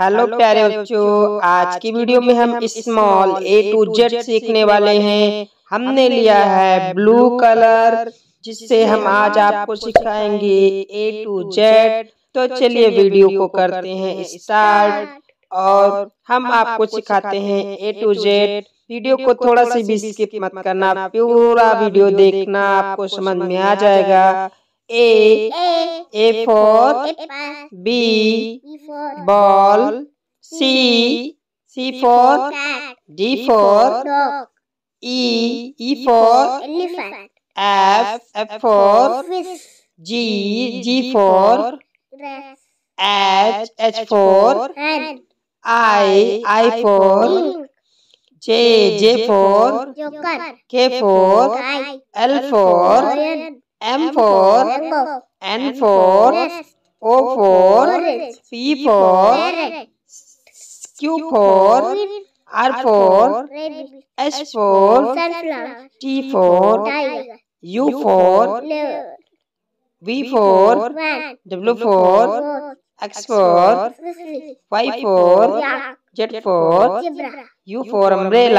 Hello प्यारे बच्चों आज की वीडियो में हम स्मॉल ए टू जेड सीखने वाले हैं हमने लिया है ब्लू कलर जिससे हम आज आपको सिखाएंगे ए टू जेड तो, तो चलिए वीडियो को करते हैं स्टार्ट और हम आपको सिखाते हैं ए टू जेड वीडियो को थोड़ा सा भी स्किप मत करना पूरा वीडियो देखना आपको समझ में आ जाएगा A. A for B. Ball. C. C for D for dog. E. E for elephant. F. F for G. G for dress. H. H for hand. I. I for J. J for joker. K for kite. L for lion. M four, N for O P four, Q four, R for S for T for U for V for W four, X four, Y four, Z for U four umbrella